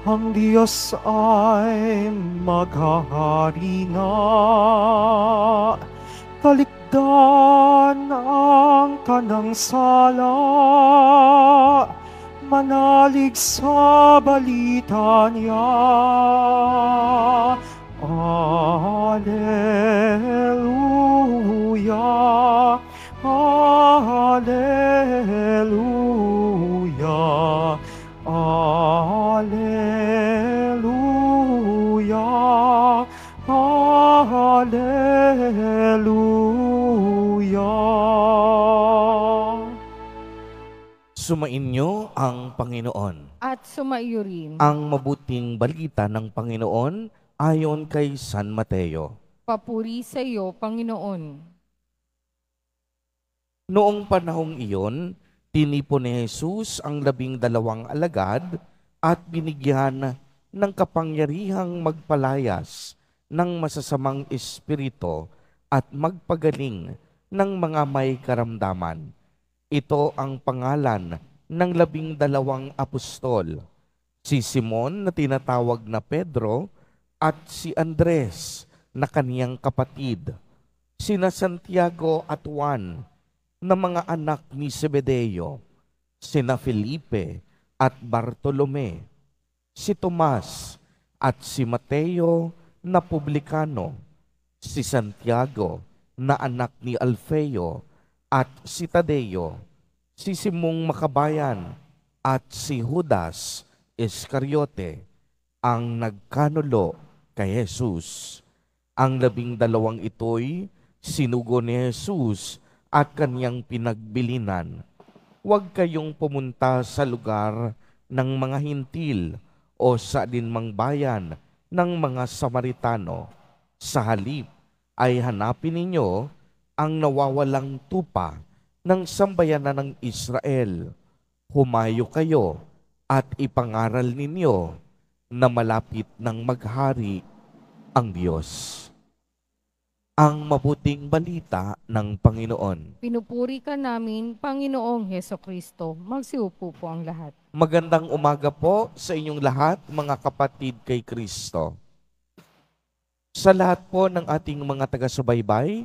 Ang Diyos ay maghahari na, talikdan ang kanang sala, manalig sa balita niya. Sumainyo ang Panginoon. At sumaiyo rin. Ang mabuting balita ng Panginoon ayon kay San Mateo. Papuri sa iyo, Panginoon. Noong panahong iyon, tinipon ni Jesus ang labing dalawang alagad at binigyan ng kapangyarihang magpalayas ng masasamang espirito at magpagaling ng mga may karamdaman ito ang pangalan ng labing dalawang apostol, si Simon na tinatawag na Pedro at si Andres na kaniyang kapatid, sina Santiago at Juan na mga anak ni Sebedeo, sina Felipe at Bartolome, si Tomas at si Mateo na publikano, si Santiago na anak ni Alfeo, at si Tadeo, si Simong Makabayan at si Judas Iscariote ang nagkanulo kay Jesus. Ang labing dalawang ito'y sinugo ni Jesus at kaniyang pinagbilinan. Huwag kayong pumunta sa lugar ng mga hintil o sa dinmang bayan ng mga Samaritano. Sa halip ay hanapin ninyo ang nawawalang tupa ng sambayanan ng Israel. Humayo kayo at ipangaral ninyo na malapit ng maghari ang Diyos. Ang mabuting balita ng Panginoon. Pinupuri ka namin, Panginoong Heso Kristo. Magsiupo po ang lahat. Magandang umaga po sa inyong lahat, mga kapatid kay Kristo. Sa lahat po ng ating mga taga-subaybay,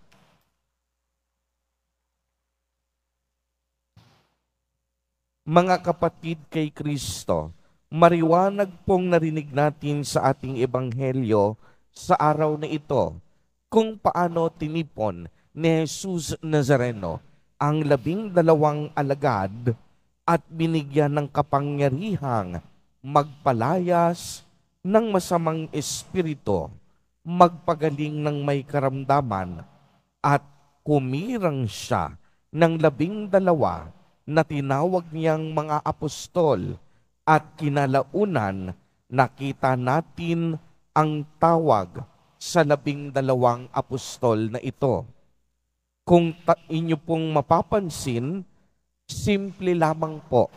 mga kapatid kay Kristo, mariwanag pong narinig natin sa ating ebanghelyo sa araw na ito kung paano tinipon ni Jesus Nazareno ang labing dalawang alagad at binigyan ng kapangyarihang magpalayas ng masamang espiritu, magpagaling ng may karamdaman, at kumirang siya ng labing dalawa na tinawag niyang mga apostol at kinalaunan nakita natin ang tawag sa labing dalawang apostol na ito. Kung inyo pong mapapansin, simple lamang po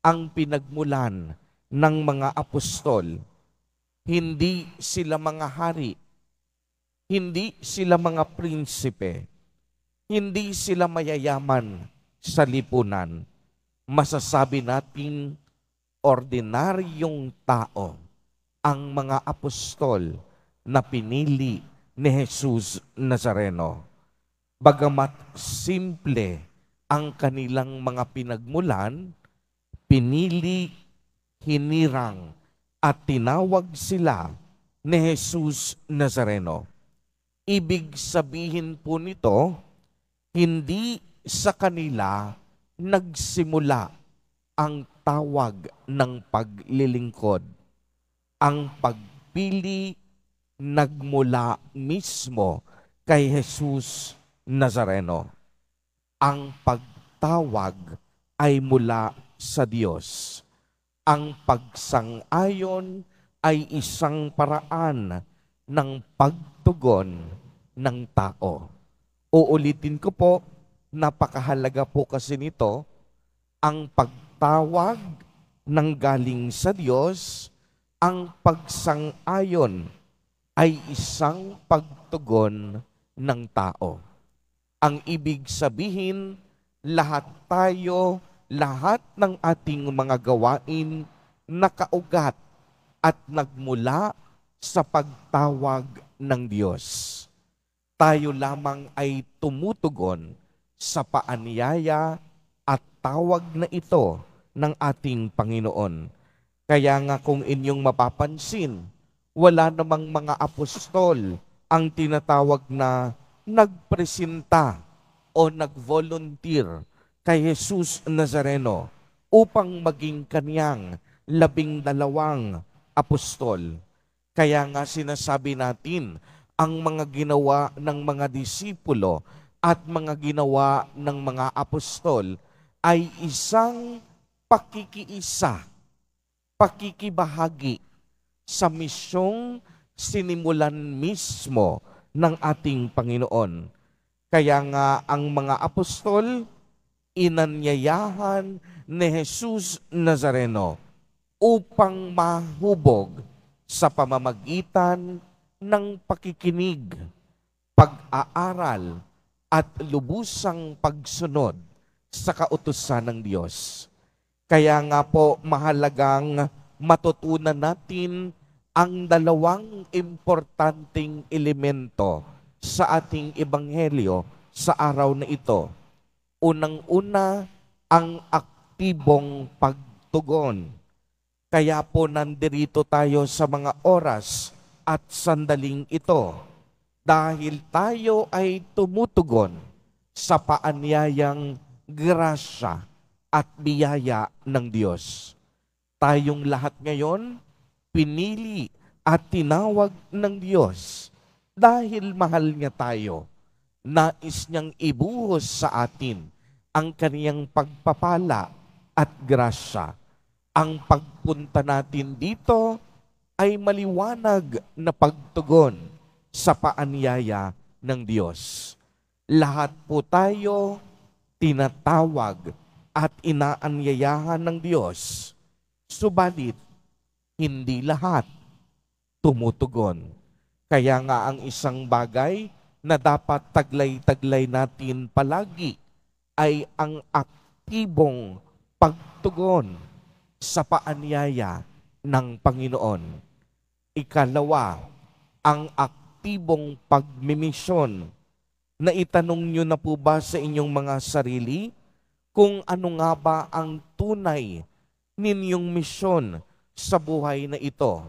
ang pinagmulan ng mga apostol. Hindi sila mga hari, hindi sila mga prinsipe, hindi sila mayayaman, sa lipunan, masasabi natin ordinaryong tao ang mga apostol na pinili ni Jesus Nazareno. Bagamat simple ang kanilang mga pinagmulan, pinili, hinirang at tinawag sila ni Jesus Nazareno. Ibig sabihin po nito, hindi sa kanila nagsimula ang tawag ng paglilingkod. Ang pagpili nagmula mismo kay Jesus Nazareno. Ang pagtawag ay mula sa Diyos. Ang pagsang-ayon ay isang paraan ng pagtugon ng tao. Uulitin ko po, Napakahalaga po kasi nito ang pagtawag ng galing sa Diyos, ang pagsang-ayon ay isang pagtugon ng tao. Ang ibig sabihin, lahat tayo, lahat ng ating mga gawain nakaugat at nagmula sa pagtawag ng Diyos. Tayo lamang ay tumutugon sa paanyaya at tawag na ito ng ating Panginoon. Kaya nga kung inyong mapapansin, wala namang mga apostol ang tinatawag na nagpresenta o nagvolunteer kay Jesus Nazareno upang maging kaniyang labing dalawang apostol. Kaya nga sinasabi natin, ang mga ginawa ng mga disipulo at mga ginawa ng mga apostol ay isang pakikiisa, pakikibahagi sa misyong sinimulan mismo ng ating Panginoon. Kaya nga ang mga apostol inanyayahan ni Jesus Nazareno upang mahubog sa pamamagitan ng pakikinig, pag-aaral, at lubusang pagsunod sa kautusan ng Diyos. Kaya nga po mahalagang matutunan natin ang dalawang importanteng elemento sa ating ebanghelyo sa araw na ito. Unang-una, ang aktibong pagtugon. Kaya po nandirito tayo sa mga oras at sandaling ito dahil tayo ay tumutugon sa paanyayang grasya at biyaya ng Diyos. Tayong lahat ngayon, pinili at tinawag ng Diyos dahil mahal niya tayo. Nais niyang ibuhos sa atin ang kaniyang pagpapala at grasya. Ang pagpunta natin dito ay maliwanag na pagtugon sa paanyaya ng Diyos. Lahat po tayo tinatawag at inaanyayahan ng Diyos. Subalit, hindi lahat tumutugon. Kaya nga ang isang bagay na dapat taglay-taglay natin palagi ay ang aktibong pagtugon sa paanyaya ng Panginoon. Ikalawa, ang aktibong aktibong pagmimisyon. Naitanong itanong nyo na po ba sa inyong mga sarili kung ano nga ba ang tunay ninyong misyon sa buhay na ito?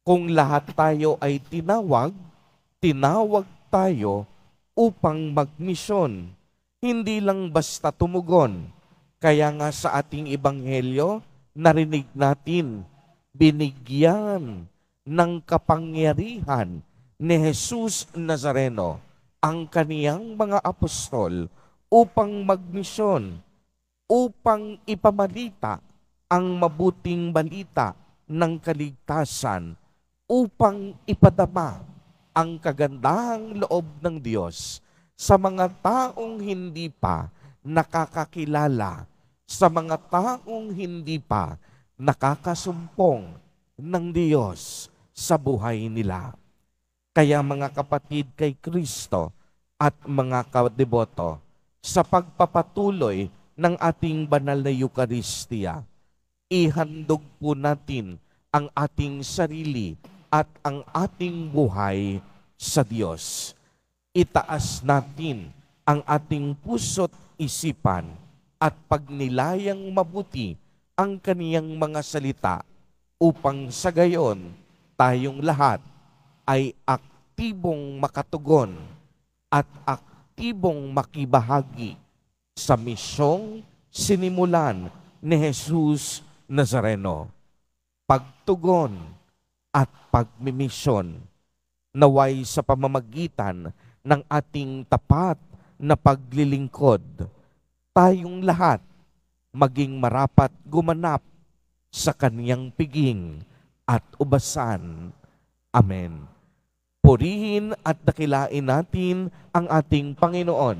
Kung lahat tayo ay tinawag, tinawag tayo upang magmisyon, hindi lang basta tumugon. Kaya nga sa ating ebanghelyo, narinig natin, binigyan ng kapangyarihan ni Jesus Nazareno ang kaniyang mga apostol upang magmisyon, upang ipamalita ang mabuting balita ng kaligtasan, upang ipadama ang kagandahang loob ng Diyos sa mga taong hindi pa nakakakilala, sa mga taong hindi pa nakakasumpong ng Diyos sa buhay nila. Kaya mga kapatid kay Kristo at mga kadeboto, sa pagpapatuloy ng ating banal na Eukaristiya, ihandog po natin ang ating sarili at ang ating buhay sa Diyos. Itaas natin ang ating puso't isipan at pagnilayang mabuti ang kaniyang mga salita upang sa gayon tayong lahat ay aktibong makatugon at aktibong makibahagi sa misyong sinimulan ni Jesus Nazareno. Pagtugon at pagmimisyon naway sa pamamagitan ng ating tapat na paglilingkod, tayong lahat maging marapat gumanap sa kaniyang piging at ubasan Amen. Purihin at dakilain natin ang ating Panginoon,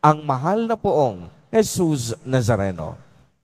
ang mahal na poong Jesus Nazareno.